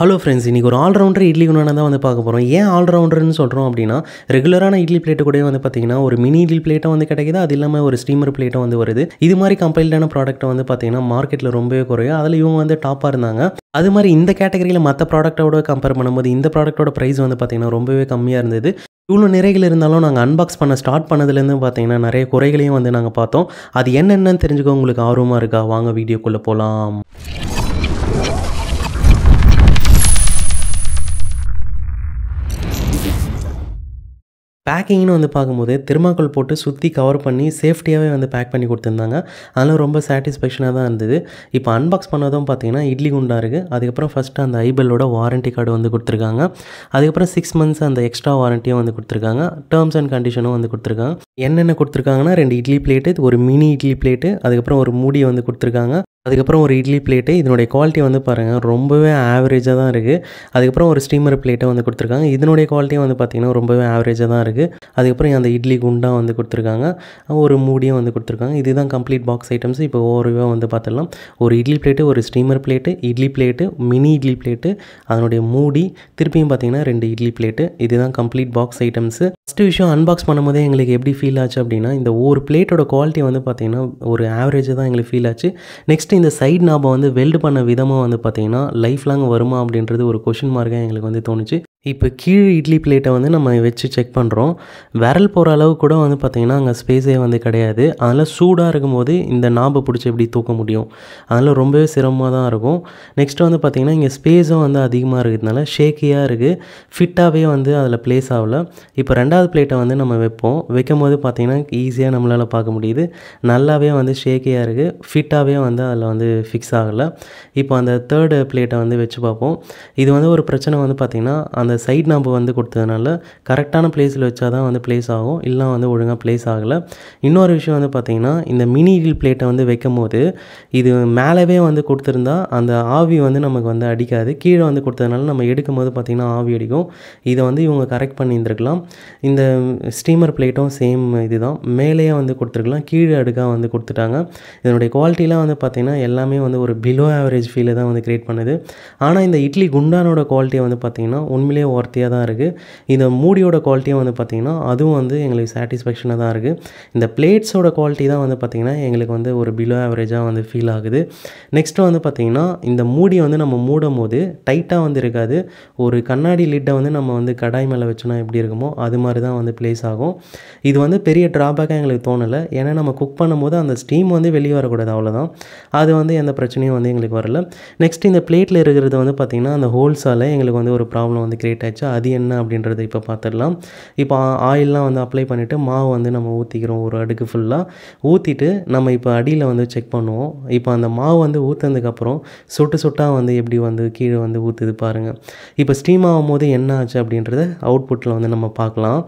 hello friends இன்றைக்கி ஒரு allrounder idli ஒன்று தான் வந்து பார்க்க போகிறோம் ஏன் ஆல்ரவுண்டர்னு சொல்கிறோம் அப்படின்னா ரெகுலரான இட்லி பிளேட்டு கூட வந்து பார்த்திங்கன்னா ஒரு மினி இட்லி பிளேட்டும் வந்து கிடைக்கிது அது இல்லாமல் ஒரு ஸ்டீமர் பிளேட்டும் வந்து வருது இது மாதிரி கம்பைல்டான ப்ராடக்ட்டை வந்து பார்த்திங்கன்னா மார்க்கெட்டில் ரொம்பவே குறையும் அதில் இவங்க வந்து டாப்பாக இருந்தாங்க அது மாதிரி இந்த கேட்டகரியில் மற்ற ப்ராடக்ட்டோட கம்பேர் பண்ணும்போது இந்த ப்ராடக்ட்டோட ப்ரைஸ் வந்து பார்த்திங்கன்னா ரொம்பவே கம்மியாக இருந்தது இவ்வளோ நிறைகள் இருந்தாலும் நாங்கள் அன்பாக்ஸ் பண்ண ஸ்டார்ட் பண்ணதுலேருந்து பார்த்தீங்கன்னா நிறைய குறைகளையும் வந்து நாங்கள் பார்த்தோம் அது என்னென்னு தெரிஞ்சுக்க உங்களுக்கு ஆர்வமாக இருக்கா வாங்க வீடியோக்குள்ளே போகலாம் பேக்கிங்னு வந்து பார்க்கும்போது திருமாக்கல் போட்டு சுற்றி கவர் பண்ணி சேஃப்டியாகவே வந்து பேக் பண்ணி கொடுத்துருந்தாங்க அதெல்லாம் ரொம்ப சாட்டிஸ்ஃபேக்ஷனாக தான் இருந்தது இப்போ அன்பாக்ஸ் பண்ணதும் பார்த்தீங்கன்னா இட்லி குண்டாக இருக்குது அதுக்கப்புறம் ஃபஸ்ட்டு அந்த ஐபெல்லோட வாரண்ட்டி கார்டு வந்து கொடுத்துருக்காங்க அதுக்கப்புறம் சிக்ஸ் மந்த்ஸ் அந்த எக்ஸ்ட்ரா வாரண்ட்டியும் வந்து கொடுத்துருக்காங்க டேர்ம்ஸ் அண்ட் கண்டிஷனும் வந்து கொடுத்துருக்காங்க என்னென்ன கொடுத்துருக்காங்கன்னா ரெண்டு இட்லி பிளேட்டு ஒரு மினி இட்லி பிளேட்டு அதுக்கப்புறம் ஒரு மூடி வந்து கொடுத்துருக்காங்க அதுக்கப்புறம் ஒரு இட்லி பிளேட்டு இதனுடைய குவாலிட்டி வந்து பாருங்கள் ரொம்பவே ஆவரேஜாக தான் இருக்குது அதுக்கப்புறம் ஒரு ஸ்டீமர் பிளேட்டை வந்து கொடுத்துருக்காங்க இதனுடைய குவாலிட்டியும் வந்து பார்த்திங்கன்னா ரொம்பவே ஆவரேஜாக தான் இருக்குது அதுக்கப்புறம் அந்த இட்லி குண்டாக வந்து கொடுத்துருக்காங்க ஒரு மூடியும் வந்து கொடுத்துருக்காங்க இதுதான் கம்ப்ளீட் பாக்ஸ் ஐட்டம்ஸ் இப்போ ஓரவே வந்து பார்த்துடலாம் ஒரு இட்லி பிளேட்டு ஒரு steamer plate idli plate mini idli plate அதனுடைய மூடி திருப்பியும் பார்த்திங்கன்னா ரெண்டு இட்லி பிளேட்டு இதுதான் கம்ப்ளீட் பாக்ஸ் ஐட்டம்ஸு ஃபஸ்ட்டு விஷயம் அன்பாக்ஸ் பண்ணும்போதே எங்களுக்கு எப்படி ஃபீல் ஆச்சு அப்படின்னா இந்த ஒரு பிளேட்டோட குவாலிட்டி வந்து பார்த்திங்கன்னா ஒரு ஆவரேஜாக தான் எங்களுக்கு ஃபீல் ஆச்சு நெக்ஸ்ட் நெக்ஸ்ட் இந்த சைடு நாம் வந்து வெல்டு பண்ண விதமாக வந்து பார்த்தீங்கன்னா லைஃப் லாங் வருமா அப்படின்றது ஒரு கொஷின் மார்க்காக எங்களுக்கு வந்து தோணுச்சு இப்போ கீழ் இட்லி பிளேட்டை வந்து நம்ம வச்சு செக் பண்ணுறோம் விரல் போகிற அளவு கூட வந்து பார்த்திங்கன்னா அங்கே ஸ்பேஸே வந்து கிடையாது அதனால் சூடாக இருக்கும்போது இந்த நாபை பிடிச்சி எப்படி தூக்க முடியும் அதனால் ரொம்பவே சிரமமாக தான் இருக்கும் நெக்ஸ்ட்டு வந்து பார்த்திங்கன்னா இங்கே ஸ்பேஸும் வந்து அதிகமாக இருக்கிறதுனால ஷேக்கியாக இருக்குது ஃபிட்டாகவே வந்து அதில் ப்ளேஸ் ஆகலை இப்போ ரெண்டாவது பிளேட்டை வந்து நம்ம வைப்போம் வைக்கும் போது பார்த்திங்கன்னா ஈஸியாக நம்மளால் பார்க்க முடியுது நல்லாவே வந்து ஷேக்கியாக இருக்குது ஃபிட்டாகவே வந்து அதில் வந்து ஃபிக்ஸ் ஆகலை இப்போ அந்த தேர்டு பிளேட்டை வந்து வச்சு பார்ப்போம் இது வந்து ஒரு பிரச்சனை வந்து பார்த்திங்கன்னா அந்த அந்த சைட் நம்ப வந்து கொடுத்ததுனால கரெக்டான பிளேஸில் வச்சா தான் வந்து பிளேஸ் ஆகும் இல்லை வந்து ஒழுங்காக பிளேஸ் ஆகலை இன்னொரு விஷயம் வந்து பார்த்திங்கன்னா இந்த மினி ஹீல் பிளேட்டை வந்து வைக்கும் போது இது மேலவே வந்து கொடுத்துருந்தா அந்த ஆவி வந்து நமக்கு வந்து அடிக்காது கீழே வந்து கொடுத்ததுனால நம்ம எடுக்கும் போது பார்த்திங்கன்னா ஆவி அடிக்கும் இதை வந்து இவங்க கரெக்ட் பண்ணியிருந்துருக்கலாம் இந்த ஸ்டீமர் பிளேட்டும் சேம் இதுதான் மேலேயே வந்து கொடுத்துருக்கலாம் கீழே அடுக்காக வந்து கொடுத்துட்டாங்க இதனுடைய குவாலிட்டிலாம் வந்து பார்த்திங்கன்னா எல்லாமே வந்து ஒரு பிலோ ஆவரேஜ் ஃபீலை தான் வந்து க்ரியேட் பண்ணுது ஆனால் இந்த இட்லி குண்டானோட குவாலிட்டியை வந்து பார்த்திங்கன்னா உண்மையிலே ரொம்பவே ஒர்த்தியாக தான் இருக்குது இந்த மூடியோட குவாலிட்டியும் வந்து பார்த்திங்கன்னா அதுவும் வந்து எங்களுக்கு சாட்டிஸ்ஃபேக்ஷனாக தான் இருக்குது இந்த பிளேட்ஸோட குவாலிட்டி தான் வந்து பார்த்திங்கன்னா எங்களுக்கு வந்து ஒரு பிலோ ஆவரேஜாக வந்து ஃபீல் ஆகுது நெக்ஸ்ட்டு வந்து பார்த்திங்கன்னா இந்த மூடி வந்து நம்ம மூடும் போது டைட்டாக வந்து இருக்காது ஒரு கண்ணாடி லிட்டை வந்து நம்ம வந்து கடாய் மேலே வச்சோன்னா எப்படி இருக்குமோ அது மாதிரி தான் வந்து ப்ளேஸ் ஆகும் இது வந்து பெரிய ட்ராபேக்காக எங்களுக்கு தோணலை ஏன்னா நம்ம குக் பண்ணும்போது அந்த ஸ்டீம் வந்து வெளியே வரக்கூடாது அவ்வளோதான் அது வந்து எந்த பிரச்சனையும் வந்து எங்களுக்கு வரல நெக்ஸ்ட் இந்த பிளேட்டில் இருக்கிறது வந்து பார்த்திங்கன்னா அந்த ஹோல்ஸால் எங்களுக்கு வந்து ஒரு ப்ராப்ளம் வந்து கிரியேட் கிரியேட் ஆச்சு அது என்ன அப்படின்றத இப்போ பார்த்துடலாம் இப்போ ஆயிலெலாம் வந்து அப்ளை பண்ணிவிட்டு மாவு வந்து நம்ம ஊற்றிக்கிறோம் ஒரு அடுக்கு ஃபுல்லாக ஊற்றிட்டு நம்ம இப்போ அடியில் வந்து செக் பண்ணுவோம் இப்போ அந்த மாவு வந்து ஊற்றுனதுக்கப்புறம் சொட்டு சுட்டாக வந்து எப்படி வந்து கீழே வந்து ஊற்றுது பாருங்கள் இப்போ ஸ்டீம் ஆகும் போது என்ன ஆச்சு அப்படின்றத அவுட்புட்டில் வந்து நம்ம பார்க்கலாம்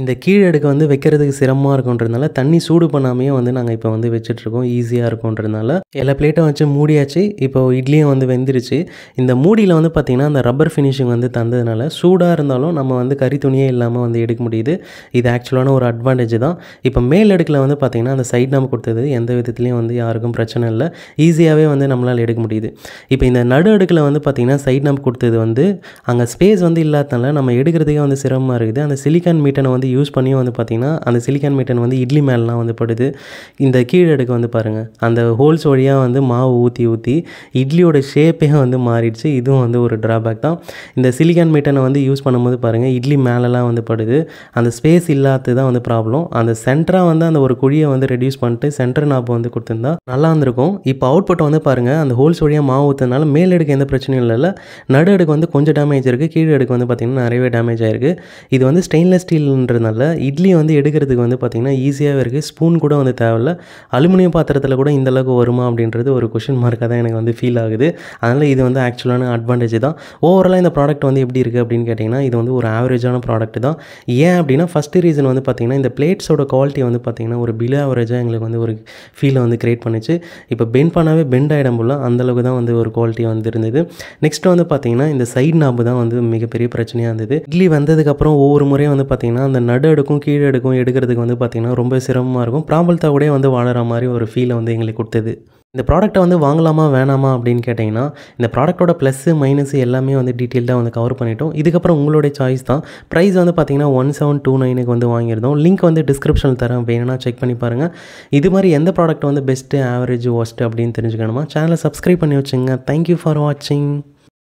இந்த கீழே அடுக்க வந்து வைக்கிறதுக்கு சிரமமாக இருக்குன்றதுனால தண்ணி சூடு பண்ணாமையே வந்து நாங்கள் இப்போ வந்து வச்சுட்ருக்கோம் ஈஸியாக இருக்கும்ன்றதுனால எல்லா பிளேட்டும் வச்சு மூடியாச்சு இப்போ இட்லியும் வந்து வெந்துருச்சு இந்த மூடியில் வந்து பார்த்திங்கன்னா அந்த ரப்பர் ஃபினிஷிங் வந்து தந்ததுனால சூடாக இருந்தாலும் நம்ம வந்து கறி துணியே இல்லாமல் வந்து எடுக்க முடியுது இது ஆக்சுவலான ஒரு அட்வான்டேஜ் தான் இப்போ மேல் அடுக்கில் வந்து பார்த்திங்கன்னா அந்த சைட் நம்ம கொடுத்தது எந்த விதத்துலேயும் வந்து யாருக்கும் பிரச்சனை இல்லை ஈஸியாகவே வந்து நம்மளால் எடுக்க முடியுது இப்போ இந்த நடு அடுக்கில் வந்து பார்த்திங்கன்னா சைட் நம்ம கொடுத்தது வந்து அங்கே ஸ்பேஸ் வந்து இல்லாதனால நம்ம எடுக்கிறதுக்கே வந்து சிரமமாக இருக்குது அந்த சிலிக்கான் மீட்டனை வந்து வந்து யூஸ் பண்ணியும் வந்து பார்த்திங்கன்னா அந்த சிலிக்கான் மீட்டன் வந்து இட்லி மேலாம் வந்து படுது இந்த கீழே அடுக்கு வந்து பாருங்கள் அந்த ஹோல்ஸ் வழியாக வந்து மாவு ஊற்றி ஊற்றி இட்லியோட ஷேப்பே வந்து மாறிடுச்சு இதுவும் வந்து ஒரு ட்ராபேக் தான் இந்த சிலிக்கான் மீட்டனை வந்து யூஸ் பண்ணும்போது பாருங்கள் இட்லி மேலெலாம் வந்து படுது அந்த ஸ்பேஸ் இல்லாதது தான் வந்து ப்ராப்ளம் அந்த சென்டராக வந்து அந்த ஒரு குழியை வந்து ரெடியூஸ் பண்ணிட்டு சென்டர் நாப்பு வந்து கொடுத்துருந்தா நல்லா இருந்திருக்கும் இப்போ புட்டை வந்து பாருங்கள் அந்த ஹோல்ஸ் வழியாக மாவு ஊற்றுனால மேல் எடுக்க எந்த பிரச்சனையும் இல்லை நடு அடுக்கு வந்து கொஞ்சம் டேமேஜ் இருக்குது கீழே அடுக்கு வந்து பார்த்திங்கன்னா நிறையவே டேமேஜ் ஆயிருக்கு இது வந்து ஸ்டெயின்லெஸ் ஸ்டீல்ன்ற பண்ணுறதுனால இட்லி வந்து எடுக்கிறதுக்கு வந்து பார்த்திங்கன்னா ஈஸியாகவே இருக்குது ஸ்பூன் கூட வந்து தேவையில்ல அலுமினியம் பாத்திரத்தில் கூட இந்தளவுக்கு வருமா அப்படின்றது ஒரு கொஷின் மார்க்காக தான் எனக்கு வந்து ஃபீல் ஆகுது அதனால் இது வந்து ஆக்சுவலான அட்வான்டேஜ் தான் ஓவராலாக இந்த ப்ராடக்ட் வந்து எப்படி இருக்குது அப்படின்னு கேட்டிங்கன்னா இது வந்து ஒரு ஆவரேஜான ப்ராடக்ட் தான் ஏன் அப்படின்னா ஃபஸ்ட்டு ரீசன் வந்து பார்த்திங்கன்னா இந்த பிளேட்ஸோட குவாலிட்டி வந்து பார்த்திங்கன்னா ஒரு பிலோ ஆவரேஜாக எங்களுக்கு வந்து ஒரு ஃபீலை வந்து க்ரியேட் பண்ணிச்சு இப்போ பெண்ட் பண்ணாவே பெண்ட் ஆகிடும் போல அந்தளவுக்கு தான் வந்து ஒரு குவாலிட்டி வந்து இருந்தது நெக்ஸ்ட் வந்து பார்த்திங்கன்னா இந்த சைட் நாப்பு தான் வந்து மிகப்பெரிய பிரச்சனையாக இருந்தது இட்லி வந்ததுக்கப்புறம் ஒவ்வொரு முறையும் வந்து பார்த்திங்கன்னா அந்த நடு எடுக்கும் கீழே எடுக்கும் எடுக்கிறதுக்கு வந்து பார்த்திங்கன்னா ரொம்ப சிரமமாக இருக்கும் பிராம்பல்தா கூட வந்து வாழற மாதிரி ஒரு ஃபீலை வந்து எங்களுக்கு கொடுத்தது இந்த ப்ராடக்ட்டை வந்து வாங்கலாமா வேணாமா அப்படின்னு கேட்டிங்கன்னா இந்த ப்ராடக்ட்டோட ப்ளஸ்ஸு மைனஸு எல்லாமே வந்து டீட்டெயில்டாக வந்து கவர் பண்ணிட்டோம் இதுக்கப்புறம் உங்களுடைய சாய்ஸ் தான் ப்ரைஸ் வந்து பார்த்திங்கன்னா ஒன் செவன் டூ நைனுக்கு வந்து வாங்கியிருந்தோம் லிங்க் வந்து டிஸ்கிரிப்ஷனில் தரேன் வேணும்னா செக் பண்ணி பாருங்கள் இது மாதிரி எந்த ப்ராடக்ட் வந்து பெஸ்ட்டு ஆவரேஜ் ஒஸ்ட்டு அப்படின்னு தெரிஞ்சுக்கணுமா சேனலை சப்ஸ்கிரைப் பண்ணி வச்சுங்க தேங்க்யூ ஃபார் வாட்சிங்